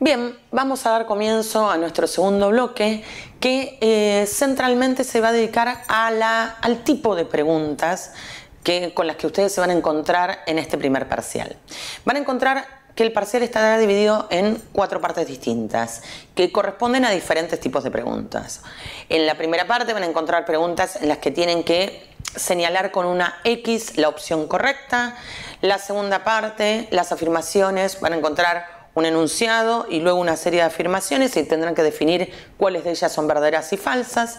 Bien, vamos a dar comienzo a nuestro segundo bloque que eh, centralmente se va a dedicar al tipo de preguntas que, con las que ustedes se van a encontrar en este primer parcial. Van a encontrar que el parcial está dividido en cuatro partes distintas que corresponden a diferentes tipos de preguntas. En la primera parte van a encontrar preguntas en las que tienen que señalar con una X la opción correcta. La segunda parte, las afirmaciones, van a encontrar un enunciado y luego una serie de afirmaciones y tendrán que definir cuáles de ellas son verdaderas y falsas.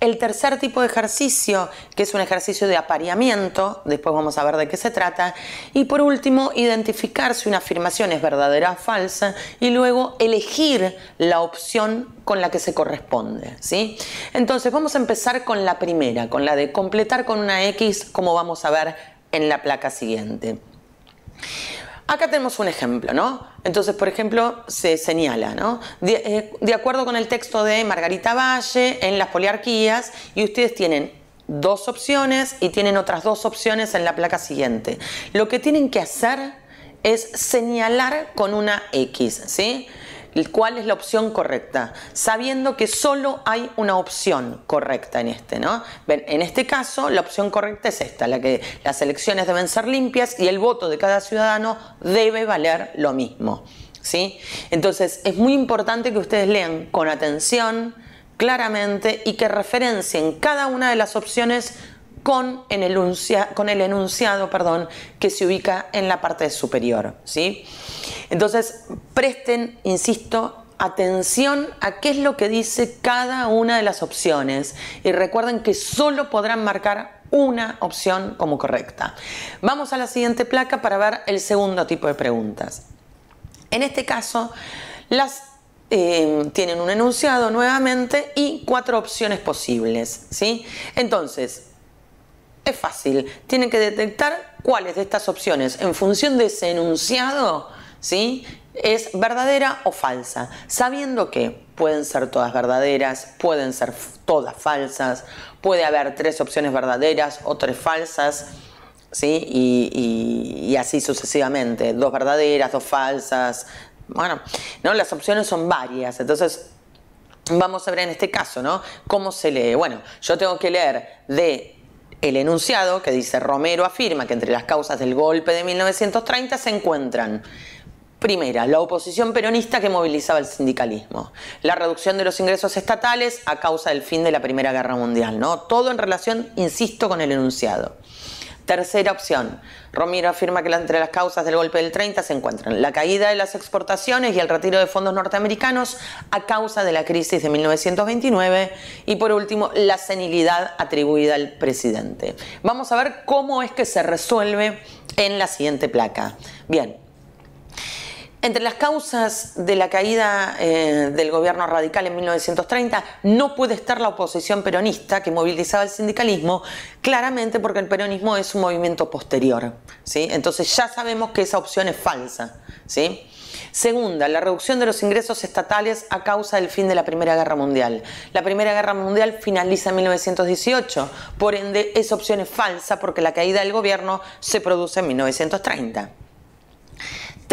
El tercer tipo de ejercicio, que es un ejercicio de apareamiento, después vamos a ver de qué se trata. Y por último, identificar si una afirmación es verdadera o falsa y luego elegir la opción con la que se corresponde. ¿sí? Entonces vamos a empezar con la primera, con la de completar con una X, como vamos a ver en la placa siguiente. Acá tenemos un ejemplo, ¿no? Entonces, por ejemplo, se señala, ¿no? Eh, de, acuerdo con el texto de Margarita Valle en las poliarquías, y ustedes tienen dos opciones y tienen otras dos opciones en la placa siguiente. Lo que tienen que hacer es señalar con una X, ¿sí? cuál es la opción correcta, sabiendo que solo hay una opción correcta en este, ¿no? En este caso, la opción correcta es esta, la que las elecciones deben ser limpias y el voto de cada ciudadano debe valer lo mismo, ¿sí? Entonces, es muy importante que ustedes lean con atención, claramente y que referencien cada una de las opciones con, con el enunciado perdón, que se ubica en la parte superior, ¿sí? Entonces, presten, insisto, atención a qué es lo que dice cada una de las opciones y recuerden que solo podrán marcar una opción como correcta. Vamos a la siguiente placa para ver el segundo tipo de preguntas. En este caso, las eh, tienen un enunciado nuevamente y cuatro opciones posibles. ¿sí? Entonces, es fácil. Tienen que detectar cuáles de estas opciones, en función de ese enunciado, ¿sí? Es verdadera o falsa, sabiendo que pueden ser todas verdaderas, pueden ser todas falsas, puede haber tres opciones verdaderas o tres falsas, ¿sí? Y, así sucesivamente, dos verdaderas, dos falsas, bueno, ¿no? Las opciones son varias, entonces vamos a ver en este caso, ¿no? ¿Cómo se lee? Bueno, yo tengo que leer de el enunciado que dice Romero afirma que entre las causas del golpe de 1930 se encuentran Primera, la oposición peronista que movilizaba el sindicalismo. La reducción de los ingresos estatales a causa del fin de la Primera Guerra Mundial, ¿no? Todo en relación, insisto, con el enunciado. Tercera opción. Romero afirma que entre las causas del golpe del 30 se encuentran la caída de las exportaciones y el retiro de fondos norteamericanos a causa de la crisis de 1929 y por último la senilidad atribuida al presidente. Vamos a ver cómo es que se resuelve en la siguiente placa. Bien, entre las causas de la caída eh, del gobierno radical en 1930 no puede estar la oposición peronista que movilizaba el sindicalismo, claramente porque el peronismo es un movimiento posterior. ¿sí? Entonces ya sabemos que esa opción es falsa. ¿sí? Segunda, la reducción de los ingresos estatales a causa del fin de la Primera Guerra Mundial. La Primera Guerra Mundial finaliza en 1918, por ende esa opción es falsa porque la caída del gobierno se produce en 1930.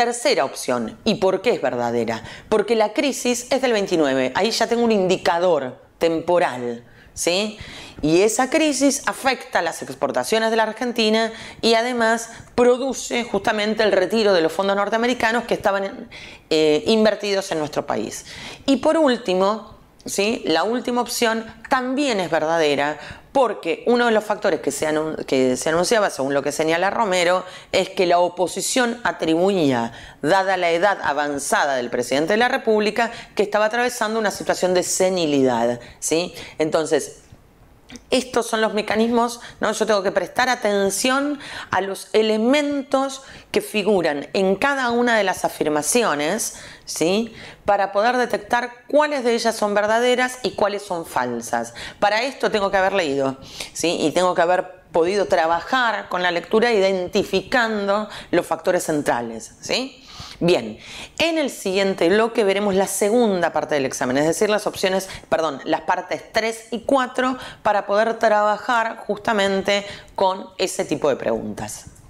Tercera opción, ¿y por qué es verdadera? Porque la crisis es del 29, ahí ya tengo un indicador temporal, ¿sí? Y esa crisis afecta las exportaciones de la Argentina y además produce justamente el retiro de los fondos norteamericanos que estaban eh, invertidos en nuestro país. Y por último, ¿sí? La última opción también es verdadera porque uno de los factores que se, anunciaba, según lo que señala Romero, es que la oposición atribuía, dada la edad avanzada del presidente de la República, que estaba atravesando una situación de senilidad. ¿sí? Entonces, estos son los mecanismos, ¿no? yo tengo que prestar atención a los elementos que figuran en cada una de las afirmaciones ¿sí? para poder detectar cuáles de ellas son verdaderas y cuáles son falsas. Para esto tengo que haber leído ¿sí? y tengo que haber podido trabajar con la lectura identificando los factores centrales. ¿sí? Bien, en el siguiente bloque veremos la segunda parte del examen, es decir, las opciones, perdón, las partes 3 y 4 para poder trabajar justamente con ese tipo de preguntas.